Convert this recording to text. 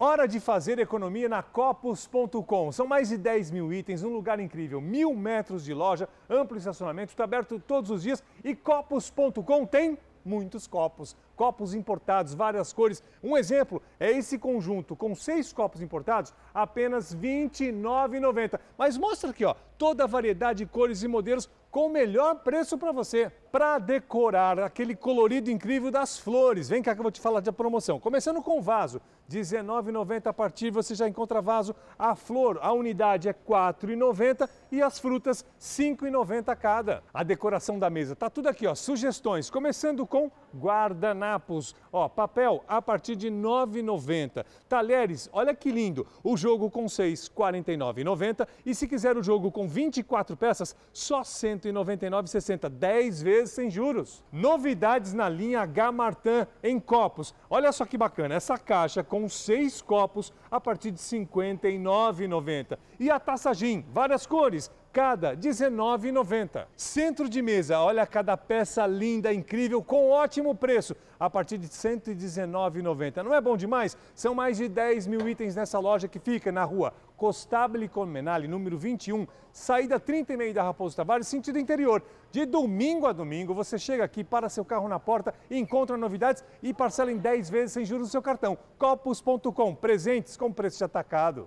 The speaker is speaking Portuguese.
Hora de fazer economia na Copos.com. São mais de 10 mil itens, um lugar incrível, mil metros de loja, amplo estacionamento, está aberto todos os dias e Copos.com tem muitos copos copos importados, várias cores. Um exemplo é esse conjunto com seis copos importados, apenas R$ 29,90. Mas mostra aqui, ó, toda a variedade de cores e modelos com o melhor preço para você, para decorar aquele colorido incrível das flores. Vem cá que eu vou te falar da promoção. Começando com o vaso, 19,90 a partir, você já encontra vaso. A flor, a unidade é 4,90 e as frutas 5,90 cada. A decoração da mesa, tá tudo aqui, ó, sugestões. Começando com guardanapos, ó, papel a partir de 9,90. Talheres, olha que lindo, o jogo com 6, 49,90 e se quiser o jogo com 24 peças, só 199,60, 10 vezes sem juros. Novidades na linha H Martin em copos. Olha só que bacana, essa caixa com 6 copos a partir de 59,90. E a taça gin, várias cores, cada R$ 19,90. Centro de mesa, olha cada peça linda, incrível, com ótimo preço, a partir de R$ 119,90. Não é bom demais? São mais de 10 mil itens nessa loja que fica na rua Costabile Comenale, número 21, saída 30 e meio da Raposo Tavares, sentido interior. De domingo a domingo, você chega aqui, para seu carro na porta, encontra novidades e parcela em 10 vezes sem juros no seu cartão. Copos.com, presentes com preço de atacado.